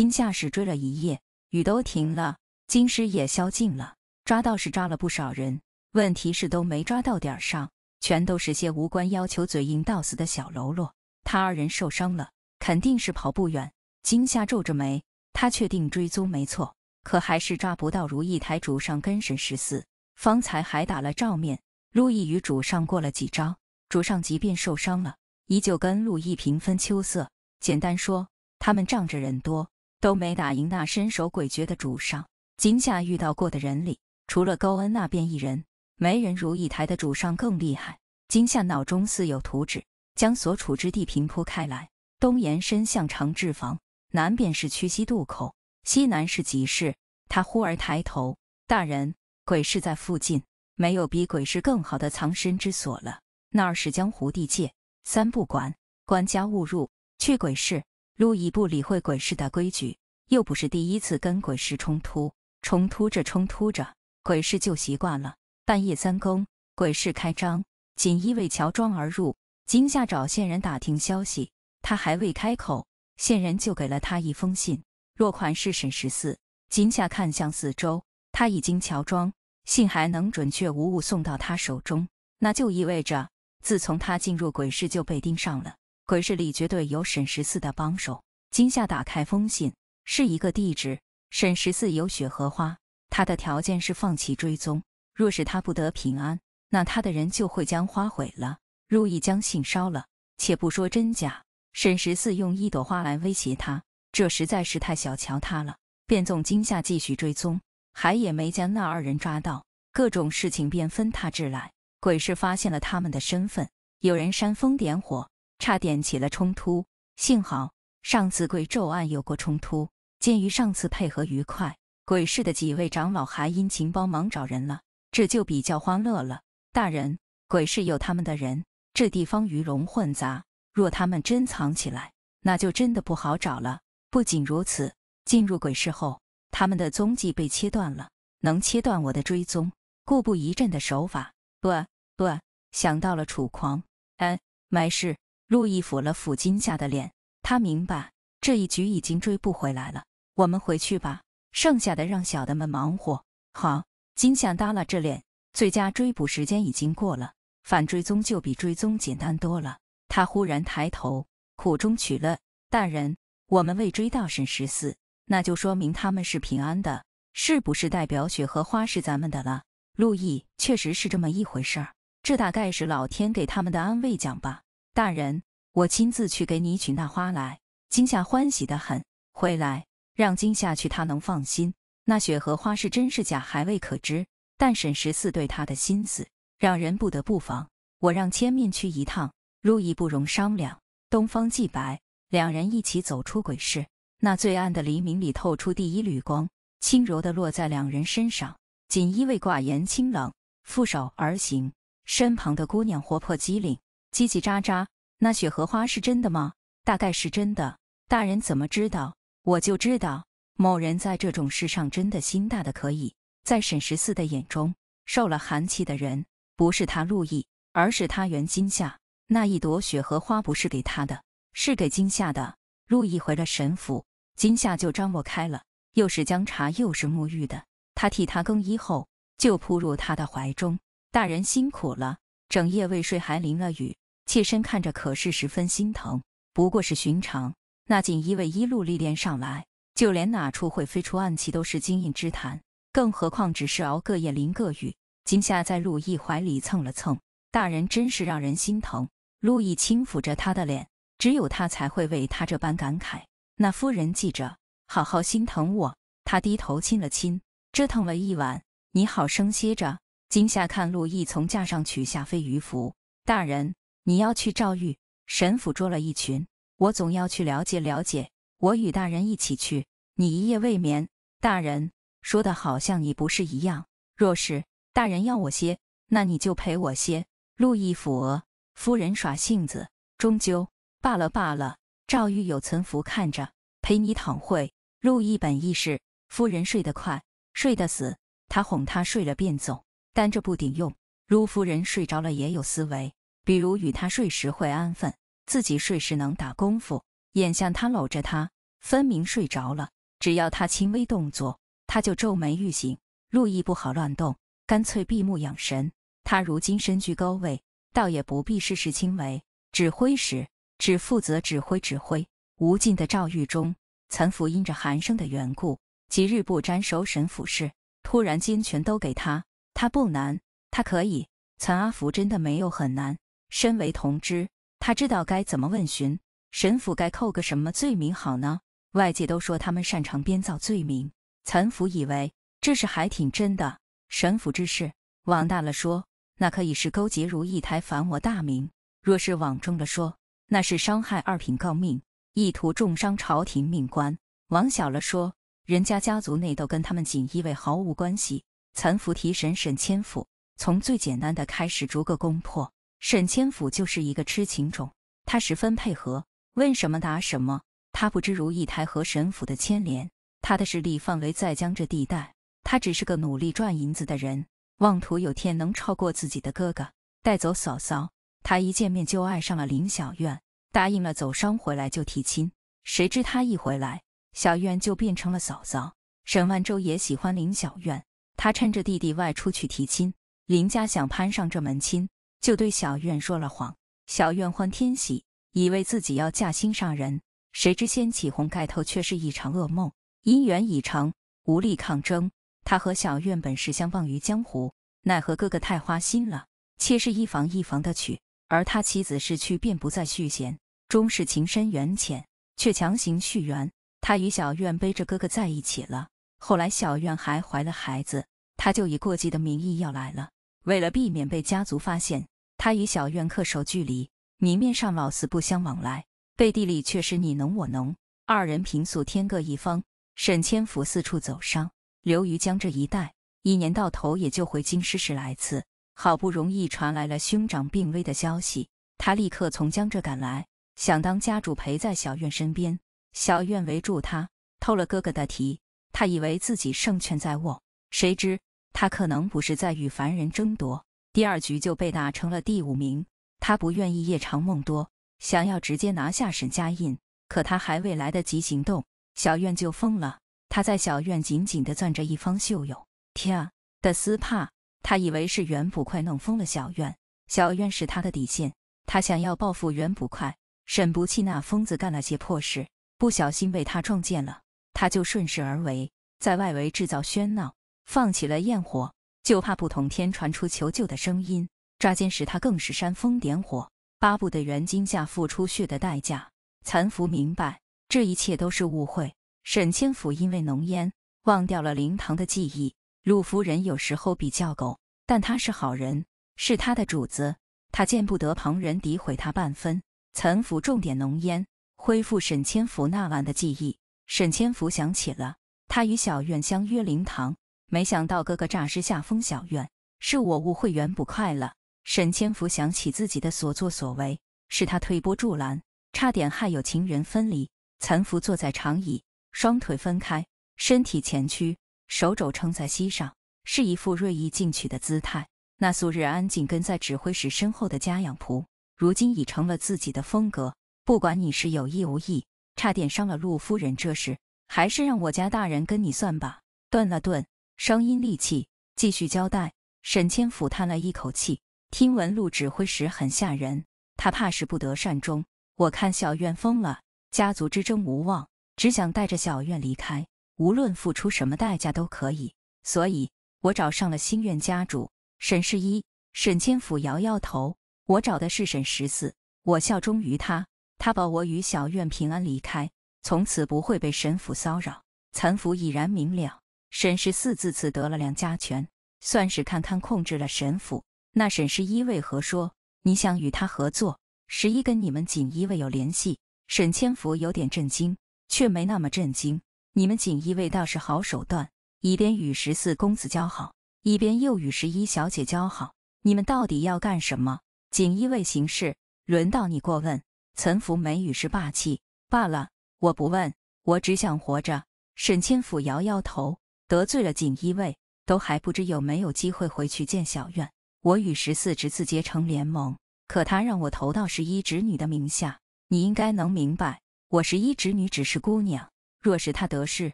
金下是追了一夜，雨都停了，金狮也宵禁了，抓倒是抓了不少人，问题是都没抓到点上，全都是些无关要求、嘴硬到死的小喽啰。他二人受伤了，肯定是跑不远。金夏皱着眉，他确定追踪没错，可还是抓不到。如意台主上跟沈十四方才还打了照面，陆毅与主上过了几招，主上即便受伤了，依旧跟陆毅平分秋色。简单说，他们仗着人多。都没打赢那身手诡谲的主上。今夏遇到过的人里，除了高恩那边一人，没人如一台的主上更厉害。今夏脑中似有图纸，将所处之地平铺开来：东延伸向长治坊，南便是屈膝渡口，西南是集市。他忽而抬头：“大人，鬼市在附近，没有比鬼市更好的藏身之所了。那儿是江湖地界，三不管，官家误入去鬼市。”路易不理会鬼市的规矩，又不是第一次跟鬼市冲突。冲突着冲突着，鬼市就习惯了。半夜三更，鬼市开张，锦衣卫乔装而入，金夏找线人打听消息。他还未开口，线人就给了他一封信，落款是沈十四。金夏看向四周，他已经乔装，信还能准确无误送到他手中，那就意味着自从他进入鬼市就被盯上了。鬼市里绝对有沈十四的帮手。今夏打开封信，是一个地址。沈十四有雪荷花，他的条件是放弃追踪。若是他不得平安，那他的人就会将花毁了。如意将信烧了，且不说真假。沈十四用一朵花来威胁他，这实在是太小瞧他了。便纵今夏继续追踪，还也没将那二人抓到。各种事情便纷沓至来。鬼市发现了他们的身份，有人煽风点火。差点起了冲突，幸好上次鬼咒案有过冲突，鉴于上次配合愉快，鬼市的几位长老还殷勤帮忙找人了，这就比较欢乐了。大人，鬼市有他们的人，这地方鱼龙混杂，若他们真藏起来，那就真的不好找了。不仅如此，进入鬼市后，他们的踪迹被切断了，能切断我的追踪，故不一阵的手法。不不，想到了楚狂，哎，没事。陆毅抚了抚金夏的脸，他明白这一局已经追不回来了。我们回去吧，剩下的让小的们忙活。好，金夏耷拉着脸。最佳追捕时间已经过了，反追踪就比追踪简单多了。他忽然抬头，苦中取乐：“大人，我们未追到沈十四，那就说明他们是平安的，是不是代表雪和花是咱们的了？”陆毅确实是这么一回事儿，这大概是老天给他们的安慰奖吧。大人，我亲自去给你取那花来。今夏欢喜的很，回来让今夏去，他能放心。那雪荷花是真是假还未可知，但沈十四对他的心思，让人不得不防。我让千面去一趟，如意不容商量。东方既白，两人一起走出鬼市。那最暗的黎明里透出第一缕光，轻柔的落在两人身上。锦衣卫寡言清冷，负手而行，身旁的姑娘活泼机灵。叽叽喳喳，那雪荷花是真的吗？大概是真的。大人怎么知道？我就知道，某人在这种事上真的心大的可以。在沈十四的眼中，受了寒气的人不是他陆毅，而是他袁今夏。那一朵雪荷花不是给他的，是给今夏的。陆毅回了沈府，今夏就张罗开了，又是姜茶，又是沐浴的。他替他更衣后，就扑入他的怀中。大人辛苦了，整夜未睡，还淋了雨。妾身看着可是十分心疼，不过是寻常。那锦衣卫一路历练上来，就连哪处会飞出暗器都是经验之谈，更何况只是熬个夜、淋个雨。今夏在陆绎怀里蹭了蹭，大人真是让人心疼。陆毅轻抚着他的脸，只有他才会为他这般感慨。那夫人记着，好好心疼我。他低头亲了亲，折腾了一晚，你好生歇着。今夏看陆毅从架上取下飞鱼符，大人。你要去赵玉沈府捉了一群，我总要去了解了解。我与大人一起去。你一夜未眠，大人说的好像你不是一样。若是大人要我歇，那你就陪我歇。陆毅抚额，夫人耍性子，终究罢了罢了。赵玉有存福看着，陪你躺会。陆毅本意是夫人睡得快，睡得死，他哄她睡了便走，但这不顶用。陆夫人睡着了也有思维。比如与他睡时会安分，自己睡时能打功夫。眼下他搂着他，分明睡着了。只要他轻微动作，他就皱眉欲醒。陆毅不好乱动，干脆闭目养神。他如今身居高位，倒也不必事事亲为，指挥时只负责指挥，指挥。无尽的诏狱中，岑福因着寒生的缘故，几日不沾手审府事。突然间全都给他，他不难，他可以。岑阿福真的没有很难。身为同知，他知道该怎么问询。沈府该扣个什么罪名好呢？外界都说他们擅长编造罪名，岑府以为这事还挺真的。沈府之事，往大了说，那可以是勾结如意台反我大明；若是往中了说，那是伤害二品诰命，意图重伤朝廷命官；往小了说，人家家族内斗跟他们锦衣卫毫无关系。岑福提审沈千府，从最简单的开始，逐个攻破。沈千府就是一个痴情种，他十分配合，问什么答什么。他不知如意台和沈府的牵连，他的势力范围在江浙地带，他只是个努力赚银子的人，妄图有天能超过自己的哥哥，带走嫂嫂。他一见面就爱上了林小院，答应了走商回来就提亲。谁知他一回来，小院就变成了嫂嫂。沈万舟也喜欢林小院，他趁着弟弟外出去提亲，林家想攀上这门亲。就对小院说了谎，小院欢天喜，以为自己要嫁心上人，谁知掀起红盖头却是一场噩梦。姻缘已成，无力抗争。他和小院本是相忘于江湖，奈何哥哥太花心了，妾是一房一房的娶，而他妻子逝去便不再续弦，终是情深缘浅，却强行续缘。他与小院背着哥哥在一起了，后来小院还怀了孩子，他就以过继的名义要来了，为了避免被家族发现。他与小院恪守距离，明面上老死不相往来，背地里却是你侬我侬。二人平素天各一方。沈千府四处走商，流于江浙一带，一年到头也就回京师十来次。好不容易传来了兄长病危的消息，他立刻从江浙赶来，想当家主陪在小院身边。小院围住他，偷了哥哥的题。他以为自己胜券在握，谁知他可能不是在与凡人争夺。第二局就被打成了第五名，他不愿意夜长梦多，想要直接拿下沈家印。可他还未来得及行动，小院就疯了。他在小院紧紧地攥着一方秀勇，天”啊的斯帕，他以为是袁捕快弄疯了小院。小院是他的底线，他想要报复袁捕快。沈不弃那疯子干了些破事，不小心被他撞见了，他就顺势而为，在外围制造喧闹，放起了焰火。就怕不同天，传出求救的声音。抓奸时，他更是煽风点火，巴不得袁金夏付出血的代价。岑福明白，这一切都是误会。沈千福因为浓烟忘掉了灵堂的记忆。陆夫人有时候比较狗，但他是好人，是他的主子，他见不得旁人诋毁他半分。岑福重点浓烟，恢复沈千福那晚的记忆。沈千福想起了他与小院相约灵堂。没想到哥哥诈尸下风小院，是我误会袁捕快了。沈千福想起自己的所作所为，是他推波助澜，差点害有情人分离。岑福坐在长椅，双腿分开，身体前屈，手肘撑在膝上，是一副锐意进取的姿态。那素日安静跟在指挥使身后的家养仆，如今已成了自己的风格。不管你是有意无意，差点伤了陆夫人这事，还是让我家大人跟你算吧。顿了顿。声音戾气，继续交代。沈千府叹了一口气，听闻陆指挥使很吓人，他怕是不得善终。我看小院疯了，家族之争无望，只想带着小院离开，无论付出什么代价都可以。所以，我找上了心愿家主沈氏一。沈千府摇摇头，我找的是沈十四，我效忠于他，他保我与小院平安离开，从此不会被沈府骚扰。岑福已然明了。沈十四自此得了两家权，算是看看控制了沈府。那沈十一为何说你想与他合作？十一跟你们锦衣卫有联系。沈千福有点震惊，却没那么震惊。你们锦衣卫倒是好手段，一边与十四公子交好，一边又与十一小姐交好。你们到底要干什么？锦衣卫行事，轮到你过问？岑福眉宇是霸气。罢了，我不问，我只想活着。沈千福摇摇头。得罪了锦衣卫，都还不知有没有机会回去见小院。我与十四侄子结成联盟，可他让我投到十一侄女的名下。你应该能明白，我十一侄女只是姑娘。若是她得势，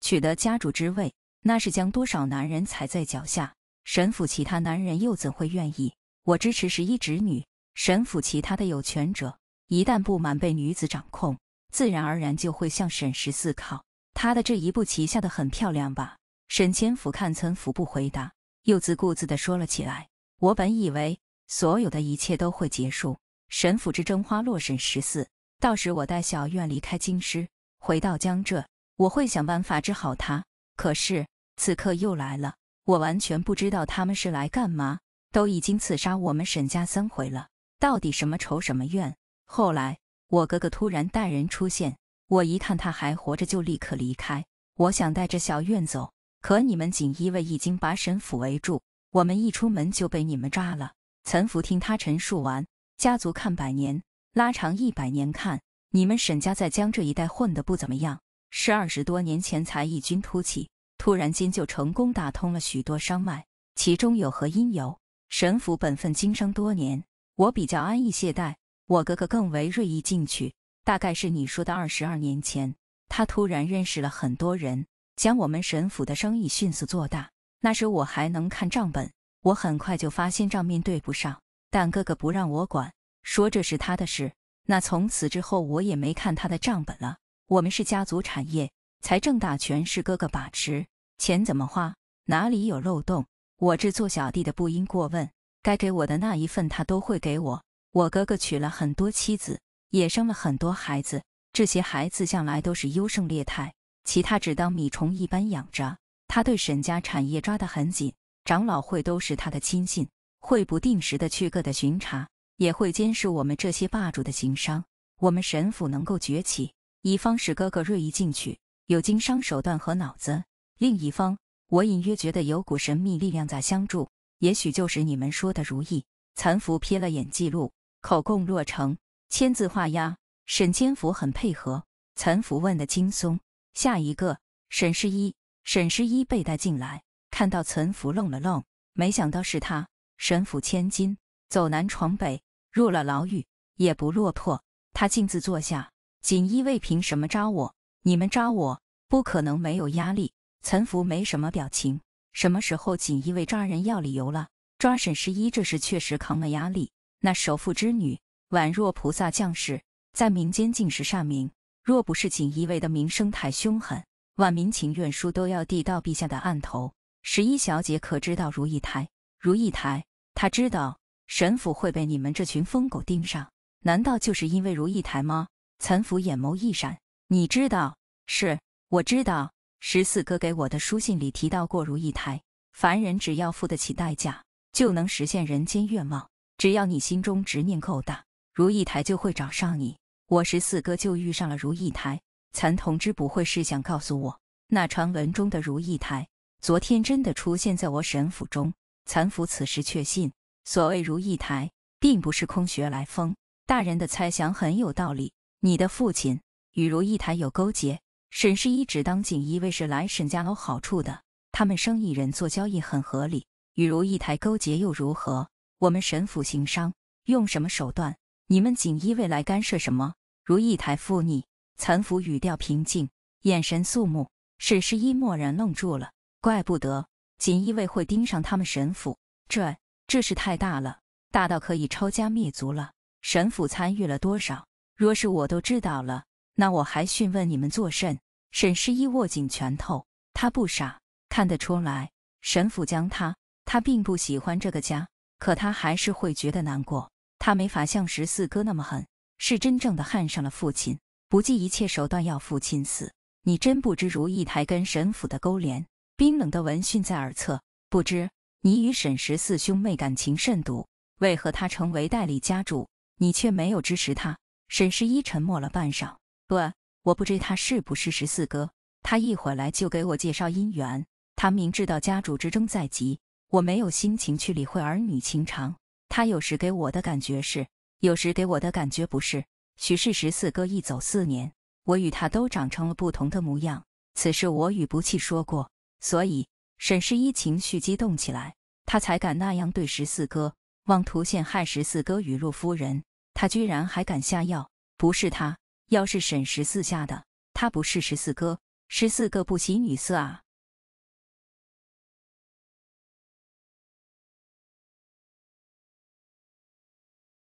取得家主之位，那是将多少男人踩在脚下。沈府其他男人又怎会愿意？我支持十一侄女。沈府其他的有权者，一旦不满被女子掌控，自然而然就会向沈十四靠。他的这一步棋下得很漂亮吧？沈千府看岑府不回答，又自顾自地说了起来：“我本以为所有的一切都会结束，沈府之争花落沈十四，到时我带小院离开京师，回到江浙，我会想办法治好他。可是此刻又来了，我完全不知道他们是来干嘛。都已经刺杀我们沈家三回了，到底什么仇什么怨？后来我哥哥突然带人出现，我一看他还活着，就立刻离开。我想带着小院走。”可你们锦衣卫已经把沈府围住，我们一出门就被你们抓了。岑福听他陈述完，家族看百年，拉长一百年看，你们沈家在江浙一带混的不怎么样，是二十多年前才异军突起，突然间就成功打通了许多商脉，其中有何因由？沈府本分经商多年，我比较安逸懈怠，我哥哥更为锐意进取，大概是你说的二十二年前，他突然认识了很多人。将我们沈府的生意迅速做大。那时我还能看账本，我很快就发现账面对不上，但哥哥不让我管，说这是他的事。那从此之后，我也没看他的账本了。我们是家族产业，财政大权是哥哥把持，钱怎么花，哪里有漏洞，我这做小弟的不应过问。该给我的那一份，他都会给我。我哥哥娶了很多妻子，也生了很多孩子，这些孩子向来都是优胜劣汰。其他只当米虫一般养着。他对沈家产业抓得很紧，长老会都是他的亲信，会不定时的去各地巡查，也会监视我们这些霸主的行商。我们沈府能够崛起，一方是哥哥锐意进取，有经商手段和脑子；另一方，我隐约觉得有股神秘力量在相助，也许就是你们说的如意。岑福瞥了眼记录，口供落成，签字画押。沈千福很配合，岑福问的轻松。下一个沈十一，沈十一被带进来，看到岑福愣了愣，没想到是他，沈府千金，走南闯北，入了牢狱也不落魄。他径自坐下，锦衣卫凭什么抓我？你们抓我，不可能没有压力。岑福没什么表情，什么时候锦衣卫抓人要理由了？抓沈十一，这事确实扛了压力。那首富之女，宛若菩萨降世，在民间尽是善名。若不是锦衣卫的名声太凶狠，万民情愿书都要递到陛下的案头。十一小姐可知道如意台？如意台，她知道。沈府会被你们这群疯狗盯上，难道就是因为如意台吗？岑府眼眸一闪，你知道？是，我知道。十四哥给我的书信里提到过如意台。凡人只要付得起代价，就能实现人间愿望。只要你心中执念够大，如意台就会找上你。我十四哥就遇上了如意台，岑同志不会是想告诉我，那传闻中的如意台昨天真的出现在我沈府中？岑府此时确信，所谓如意台并不是空穴来风，大人的猜想很有道理。你的父亲与如意台有勾结，沈氏一直当锦衣卫是来沈家捞好处的，他们生意人做交易很合理。与如意台勾结又如何？我们沈府行商用什么手段？你们锦衣卫来干涉什么？如一台父女，岑府语调平静，眼神肃穆。沈诗一默然愣住了，怪不得锦衣卫会盯上他们沈府，这这事太大了，大到可以抄家灭族了。沈府参与了多少？若是我都知道了，那我还讯问你们作甚？沈诗一握紧拳头，他不傻，看得出来，沈府将他，他并不喜欢这个家，可他还是会觉得难过。他没法像十四哥那么狠，是真正的焊上了父亲，不计一切手段要父亲死。你真不知如意台跟沈府的勾连。冰冷的闻讯在耳侧，不知你与沈十四兄妹感情甚笃，为何他成为代理家主，你却没有支持他？沈十一沉默了半晌，不，我不知他是不是十四哥。他一回来就给我介绍姻缘，他明知道家主之争在即，我没有心情去理会儿女情长。他有时给我的感觉是，有时给我的感觉不是。许氏十四哥一走四年，我与他都长成了不同的模样。此事我与不弃说过，所以沈十一情绪激动起来，他才敢那样对十四哥，妄图陷害十四哥与陆夫人。他居然还敢下药，不是他，要是沈十四下的，他不是十四哥，十四哥不喜女色啊。